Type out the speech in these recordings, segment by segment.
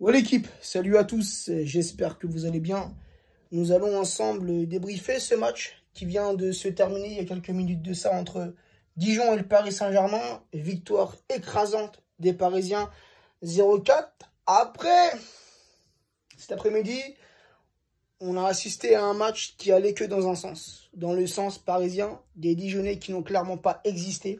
Voilà l'équipe, salut à tous, j'espère que vous allez bien. Nous allons ensemble débriefer ce match qui vient de se terminer il y a quelques minutes de ça entre Dijon et le Paris Saint-Germain. Victoire écrasante des Parisiens 0-4. Après, cet après-midi, on a assisté à un match qui allait que dans un sens. Dans le sens parisien, des Dijonais qui n'ont clairement pas existé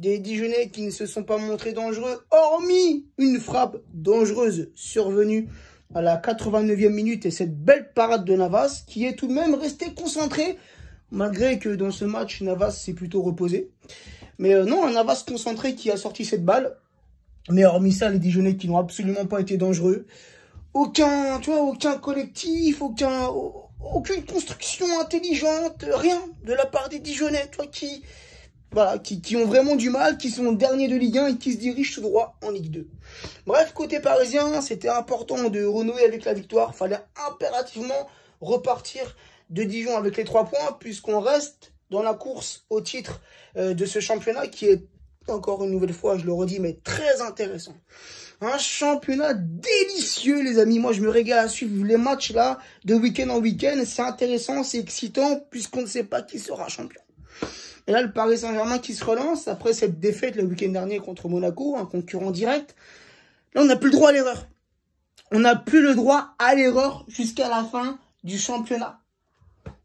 des Dijonais qui ne se sont pas montrés dangereux, hormis une frappe dangereuse survenue à la 89e minute et cette belle parade de Navas qui est tout de même resté concentré malgré que dans ce match Navas s'est plutôt reposé. Mais euh, non, un Navas concentré qui a sorti cette balle. Mais hormis ça, les Dijonais qui n'ont absolument pas été dangereux. Aucun, tu vois, aucun collectif, aucun, aucune construction intelligente, rien de la part des Dijonais, toi qui voilà, qui, ont vraiment du mal, qui sont derniers de Ligue 1 et qui se dirigent tout droit en Ligue 2. Bref, côté parisien, c'était important de renouer avec la victoire. Fallait impérativement repartir de Dijon avec les trois points, puisqu'on reste dans la course au titre euh, de ce championnat qui est, encore une nouvelle fois, je le redis, mais très intéressant. Un championnat délicieux, les amis. Moi, je me régale à suivre les matchs là, de week-end en week-end. C'est intéressant, c'est excitant, puisqu'on ne sait pas qui sera champion. Et là, le Paris Saint-Germain qui se relance après cette défaite le week-end dernier contre Monaco, un concurrent direct. Là, on n'a plus le droit à l'erreur. On n'a plus le droit à l'erreur jusqu'à la fin du championnat.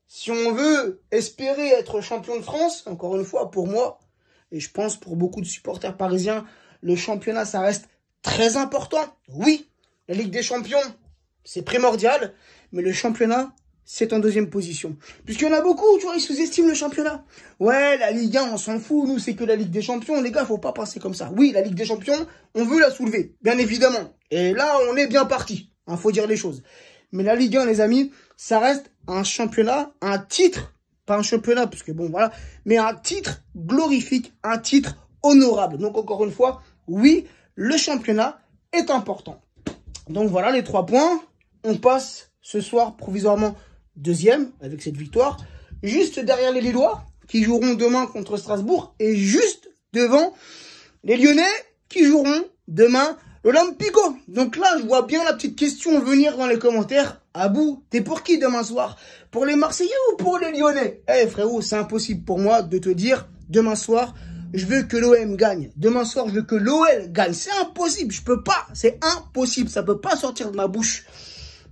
Si on veut espérer être champion de France, encore une fois, pour moi, et je pense pour beaucoup de supporters parisiens, le championnat, ça reste très important. Oui, la Ligue des Champions, c'est primordial, mais le championnat, c'est en deuxième position. Puisqu'il y en a beaucoup, tu vois, ils sous-estiment le championnat. Ouais, la Ligue 1, on s'en fout, nous, c'est que la Ligue des Champions. Les gars, faut pas penser comme ça. Oui, la Ligue des Champions, on veut la soulever, bien évidemment. Et là, on est bien parti. Il hein, faut dire les choses. Mais la Ligue 1, les amis, ça reste un championnat, un titre, pas un championnat, parce que bon, voilà, mais un titre glorifique, un titre honorable. Donc, encore une fois, oui, le championnat est important. Donc, voilà les trois points. On passe ce soir provisoirement deuxième avec cette victoire, juste derrière les Lillois qui joueront demain contre Strasbourg et juste devant les Lyonnais qui joueront demain l'Olympico. Donc là, je vois bien la petite question venir dans les commentaires. Abou, t'es pour qui demain soir Pour les Marseillais ou pour les Lyonnais Eh frérot, c'est impossible pour moi de te dire demain soir, je veux que l'OM gagne. Demain soir, je veux que l'OL gagne. C'est impossible, je peux pas. C'est impossible, ça peut pas sortir de ma bouche.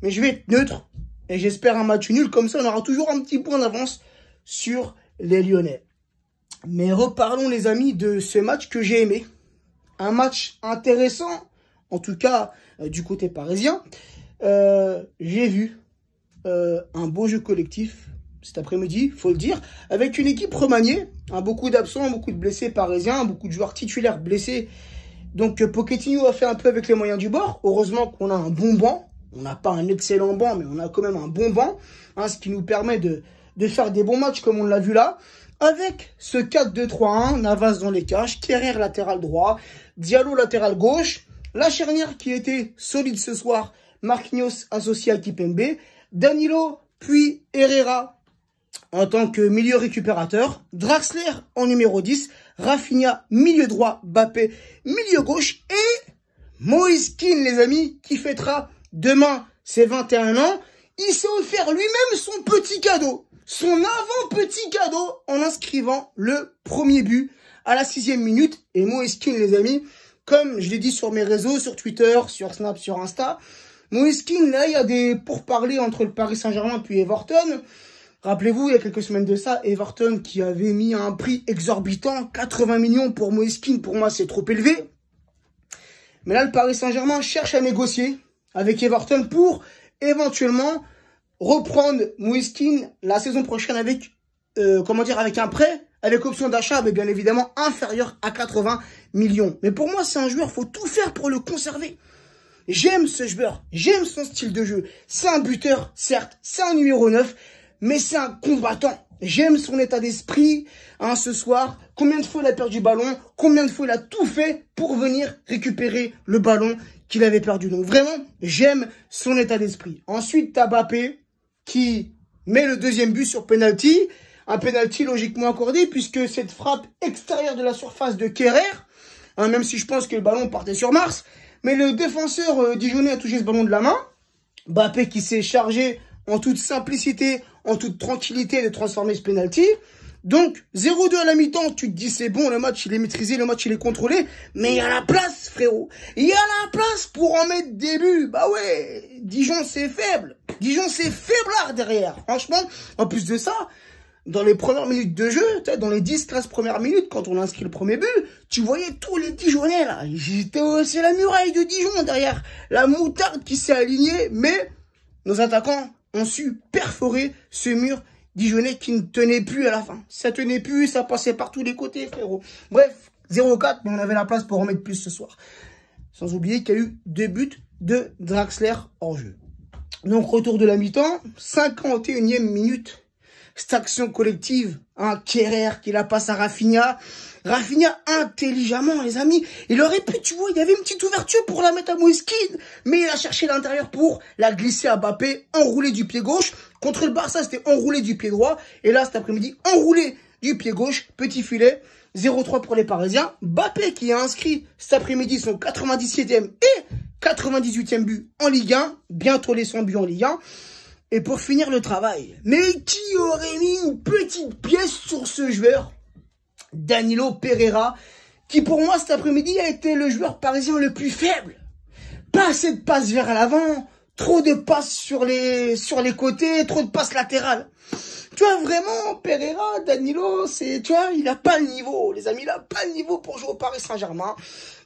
Mais je vais être neutre et j'espère un match nul. Comme ça, on aura toujours un petit point d'avance sur les Lyonnais. Mais reparlons, les amis, de ce match que j'ai aimé. Un match intéressant, en tout cas euh, du côté parisien. Euh, j'ai vu euh, un beau jeu collectif cet après-midi, faut le dire, avec une équipe remaniée, hein, beaucoup d'absents, beaucoup de blessés parisiens, beaucoup de joueurs titulaires blessés. Donc Pochettino a fait un peu avec les moyens du bord. Heureusement qu'on a un bon banc, on n'a pas un excellent banc, mais on a quand même un bon banc, hein, ce qui nous permet de, de faire des bons matchs comme on l'a vu là. Avec ce 4-2-3-1, Navas dans les caches. Kerrer latéral droit, Diallo latéral gauche, la charnière qui était solide ce soir, Marquinhos associé à Kipembe, Danilo, puis Herrera en tant que milieu récupérateur, Draxler en numéro 10, Rafinha milieu droit, Bappé milieu gauche et Moïse les amis, qui fêtera demain c'est 21 ans, il s'est offert lui-même son petit cadeau, son avant-petit cadeau en inscrivant le premier but à la sixième minute. Et Moeskin, les amis, comme je l'ai dit sur mes réseaux, sur Twitter, sur Snap, sur Insta, Moeskin, là, il y a des pourparlers entre le Paris Saint-Germain puis Everton. Rappelez-vous, il y a quelques semaines de ça, Everton qui avait mis un prix exorbitant, 80 millions pour Moeskin, pour moi c'est trop élevé. Mais là, le Paris Saint-Germain cherche à négocier, avec Everton pour éventuellement reprendre Moiskin la saison prochaine avec, euh, comment dire, avec un prêt, avec option d'achat, mais bien évidemment inférieur à 80 millions. Mais pour moi, c'est un joueur, faut tout faire pour le conserver. J'aime ce joueur, j'aime son style de jeu. C'est un buteur, certes, c'est un numéro 9, mais c'est un combattant. J'aime son état d'esprit hein, ce soir. Combien de fois il a perdu le ballon Combien de fois il a tout fait pour venir récupérer le ballon qu'il avait perdu Donc vraiment, j'aime son état d'esprit. Ensuite, Bappé qui met le deuxième but sur penalty. Un penalty logiquement accordé puisque cette frappe extérieure de la surface de Kerrer, hein, même si je pense que le ballon partait sur Mars, mais le défenseur euh, a touché ce ballon de la main. Bappé qui s'est chargé en toute simplicité, en toute tranquillité de transformer ce penalty. Donc, 0-2 à la mi-temps, tu te dis c'est bon, le match il est maîtrisé, le match il est contrôlé, mais il y a la place frérot, il y a la place pour en mettre des buts, bah ouais, Dijon c'est faible, Dijon c'est faiblard derrière, franchement, en plus de ça, dans les premières minutes de jeu, dans les 10-13 premières minutes, quand on a inscrit le premier but, tu voyais tous les Dijonnais là, c'est la muraille de Dijon derrière, la moutarde qui s'est alignée, mais nos attaquants, on su perforer ce mur dijonnais qui ne tenait plus à la fin. Ça tenait plus, ça passait par tous les côtés, frérot. Bref, 0-4, mais on avait la place pour en mettre plus ce soir. Sans oublier qu'il y a eu deux buts de Draxler hors jeu. Donc, retour de la mi-temps, 51e minute cette action collective, un hein, Kerrer qui la passe à Rafinha. Rafinha, intelligemment, les amis, il aurait pu, tu vois, il y avait une petite ouverture pour la mettre à Moesquine, mais il a cherché l'intérieur pour la glisser à Bappé, enroulé du pied gauche. Contre le Barça, c'était enroulé du pied droit. Et là, cet après-midi, enroulé du pied gauche, petit filet, 0-3 pour les Parisiens. Bappé qui a inscrit cet après-midi son 97e et 98e but en Ligue 1, bientôt les 100 buts en Ligue 1. Et pour finir le travail, mais qui aurait mis une petite pièce sur ce joueur Danilo Pereira, qui pour moi cet après-midi a été le joueur parisien le plus faible. Pas assez de passes vers l'avant, trop de passes sur les, sur les côtés, trop de passes latérales. Tu vois, vraiment, Pereira, Danilo, c'est, tu vois, il n'a pas le niveau, les amis, il n'a pas le niveau pour jouer au Paris Saint-Germain.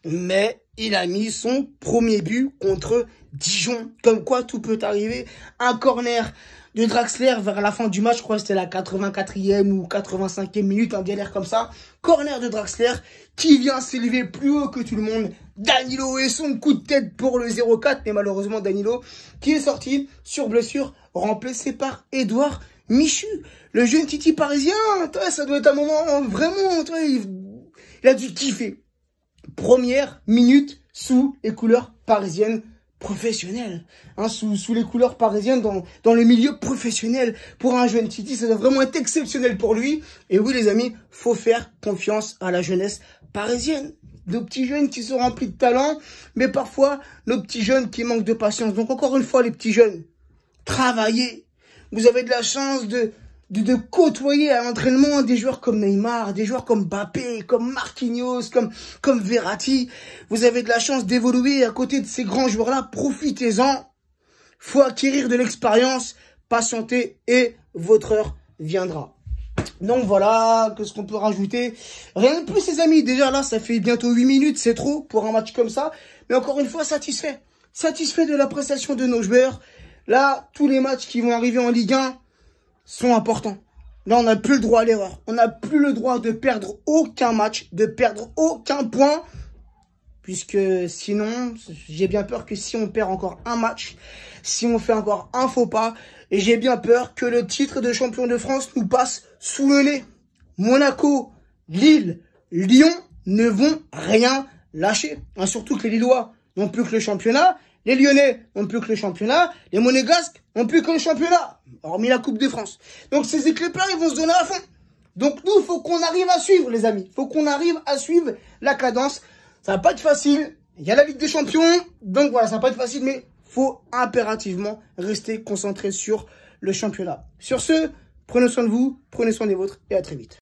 Mais il a mis son premier but contre Dijon. Comme quoi, tout peut arriver. Un corner de Draxler vers la fin du match, je crois que c'était la 84e ou 85e minute, un galère comme ça. Corner de Draxler qui vient s'élever plus haut que tout le monde. Danilo et son coup de tête pour le 0-4, mais malheureusement Danilo qui est sorti sur blessure remplacé par Edouard Michu, le jeune Titi parisien, toi, ça doit être un moment vraiment, toi, il, il a dû kiffer. Première minute sous les couleurs parisiennes professionnelles, hein, sous, sous les couleurs parisiennes dans, dans le milieu professionnel. Pour un jeune Titi, ça doit vraiment être exceptionnel pour lui. Et oui, les amis, faut faire confiance à la jeunesse parisienne. De petits jeunes qui sont remplis de talent, mais parfois, nos petits jeunes qui manquent de patience. Donc encore une fois, les petits jeunes, travaillez, vous avez de la chance de, de, côtoyer à l'entraînement des joueurs comme Neymar, des joueurs comme Mbappé, comme Marquinhos, comme, comme Verratti. Vous avez de la chance d'évoluer à côté de ces grands joueurs-là. Profitez-en. Faut acquérir de l'expérience, patienter et votre heure viendra. Donc voilà, qu'est-ce qu'on peut rajouter Rien de plus les amis, déjà là ça fait bientôt 8 minutes, c'est trop pour un match comme ça. Mais encore une fois, satisfait. Satisfait de la prestation de nos joueurs. Là, tous les matchs qui vont arriver en Ligue 1 sont importants. Là, on n'a plus le droit à l'erreur. On n'a plus le droit de perdre aucun match, de perdre aucun point. Puisque sinon, j'ai bien peur que si on perd encore un match, si on fait encore un faux pas, et j'ai bien peur que le titre de champion de France nous passe sous le nez. Monaco, Lille, Lyon ne vont rien lâcher. Hein, surtout que les Lillois n'ont plus que le championnat les Lyonnais n'ont plus que le championnat. Les Monégasques n'ont plus que le championnat. Hormis la Coupe de France. Donc ces équipes-là, ils vont se donner à fond. Donc nous, faut qu'on arrive à suivre, les amis. Faut qu'on arrive à suivre la cadence. Ça va pas être facile. Il y a la Ligue des Champions. Donc voilà, ça va pas être facile, mais faut impérativement rester concentré sur le championnat. Sur ce, prenez soin de vous, prenez soin des vôtres et à très vite.